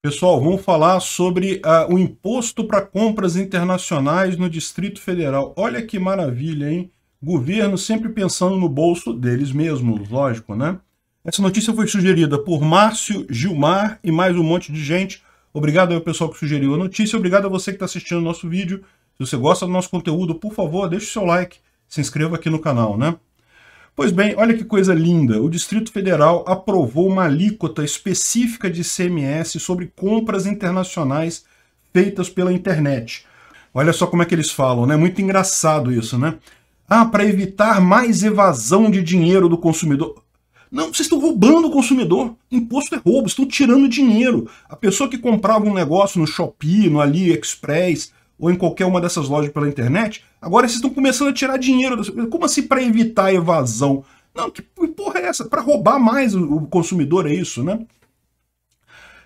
Pessoal, vamos falar sobre uh, o imposto para compras internacionais no Distrito Federal. Olha que maravilha, hein? Governo sempre pensando no bolso deles mesmos, lógico, né? Essa notícia foi sugerida por Márcio, Gilmar e mais um monte de gente. Obrigado ao pessoal que sugeriu a notícia. Obrigado a você que está assistindo o nosso vídeo. Se você gosta do nosso conteúdo, por favor, deixe o seu like, se inscreva aqui no canal, né? Pois bem, olha que coisa linda. O Distrito Federal aprovou uma alíquota específica de CMS sobre compras internacionais feitas pela internet. Olha só como é que eles falam, né? Muito engraçado isso, né? Ah, para evitar mais evasão de dinheiro do consumidor. Não, vocês estão roubando o consumidor. Imposto é roubo, estão tirando dinheiro. A pessoa que comprava um negócio no Shopee, no AliExpress, ou em qualquer uma dessas lojas pela internet, agora vocês estão começando a tirar dinheiro. Como assim para evitar a evasão? Não, que porra é essa? Para roubar mais o consumidor, é isso, né?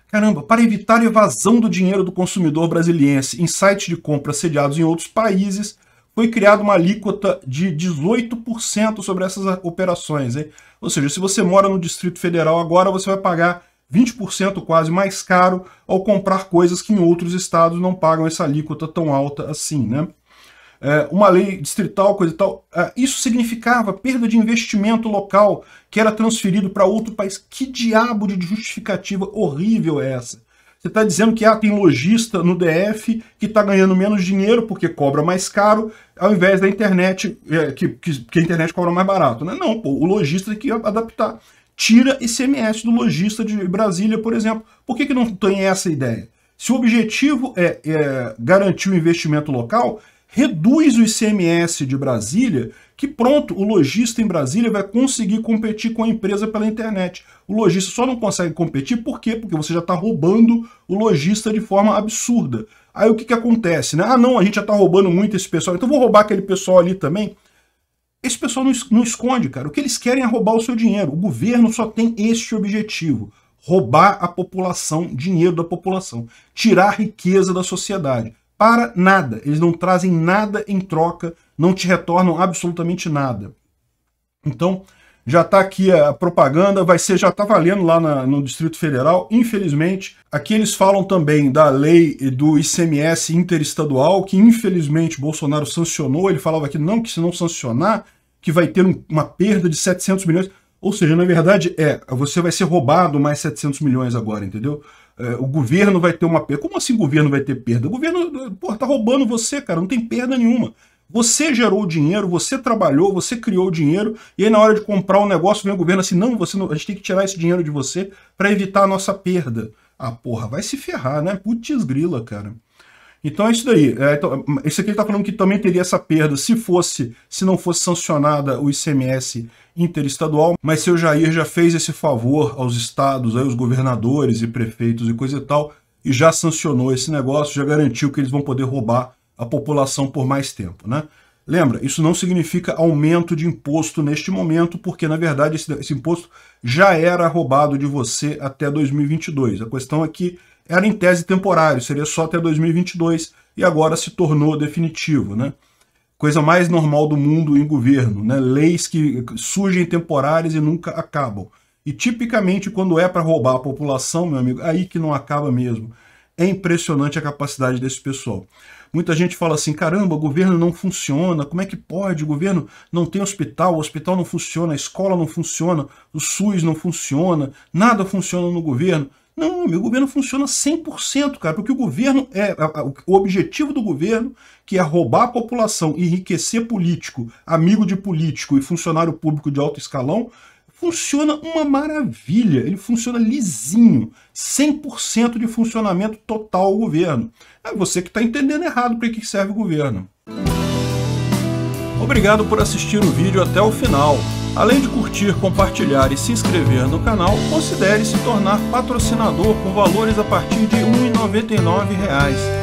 Caramba, para evitar a evasão do dinheiro do consumidor brasiliense em sites de compra sediados em outros países, foi criada uma alíquota de 18% sobre essas operações. Hein? Ou seja, se você mora no Distrito Federal agora, você vai pagar 20% quase mais caro ao comprar coisas que em outros estados não pagam essa alíquota tão alta assim, né? É, uma lei distrital, coisa e tal. É, isso significava perda de investimento local que era transferido para outro país. Que diabo de justificativa horrível é essa? Você está dizendo que ah, tem lojista no DF que está ganhando menos dinheiro porque cobra mais caro, ao invés da internet, é, que, que, que, a internet cobra mais barato. Né? Não, pô, o lojista tem que adaptar tira ICMS do lojista de Brasília, por exemplo. Por que, que não tem essa ideia? Se o objetivo é, é garantir o investimento local, reduz o ICMS de Brasília, que pronto, o lojista em Brasília vai conseguir competir com a empresa pela internet. O lojista só não consegue competir por quê? Porque você já está roubando o lojista de forma absurda. Aí o que, que acontece? Né? Ah não, a gente já está roubando muito esse pessoal, então vou roubar aquele pessoal ali também. Esse pessoal não, esconde, cara. O que eles querem é roubar o seu dinheiro. O governo só tem este objetivo: roubar a população, dinheiro da população, tirar a riqueza da sociedade. Para nada. Eles não trazem nada em troca, não te retornam absolutamente nada. Então, já está aqui a propaganda, vai ser, já está valendo lá na, no Distrito Federal, infelizmente. Aqui eles falam também da lei do ICMS interestadual, que infelizmente Bolsonaro sancionou. Ele falava que não, que se não sancionar, que vai ter um, uma perda de 700 milhões. Ou seja, na verdade, é, você vai ser roubado mais 700 milhões agora, entendeu? É, o governo vai ter uma perda. Como assim o governo vai ter perda? O governo, pô, tá roubando você, cara, não tem perda nenhuma. Você gerou dinheiro, você trabalhou, você criou dinheiro, e aí na hora de comprar um negócio vem o governo assim, não, você não, a gente tem que tirar esse dinheiro de você para evitar a nossa perda. Ah, porra, vai se ferrar, né? Putz grila, cara. Então é isso daí. É, então, esse aqui ele tá falando que também teria essa perda se fosse, se não fosse sancionada o ICMS interestadual, mas seu Jair já fez esse favor aos estados, aí, os governadores e prefeitos e coisa e tal, e já sancionou esse negócio, já garantiu que eles vão poder roubar a população por mais tempo. Né? Lembra, isso não significa aumento de imposto neste momento, porque na verdade esse, esse imposto já era roubado de você até 2022. A questão é que era em tese temporário, seria só até 2022 e agora se tornou definitivo, né? Coisa mais normal do mundo em governo, né? Leis que surgem temporárias e nunca acabam. E tipicamente quando é para roubar a população, meu amigo, aí que não acaba mesmo. É impressionante a capacidade desse pessoal. Muita gente fala assim, caramba, o governo não funciona, como é que pode? O governo não tem hospital, o hospital não funciona, a escola não funciona, o SUS não funciona, nada funciona no governo. Não, meu governo funciona 100%, cara, porque o governo é o objetivo do governo, que é roubar a população, enriquecer político, amigo de político e funcionário público de alto escalão, Funciona uma maravilha, ele funciona lisinho, 100% de funcionamento total o governo. É você que está entendendo errado para que serve o governo. Obrigado por assistir o vídeo até o final. Além de curtir, compartilhar e se inscrever no canal, considere se tornar patrocinador com valores a partir de R$ 1,99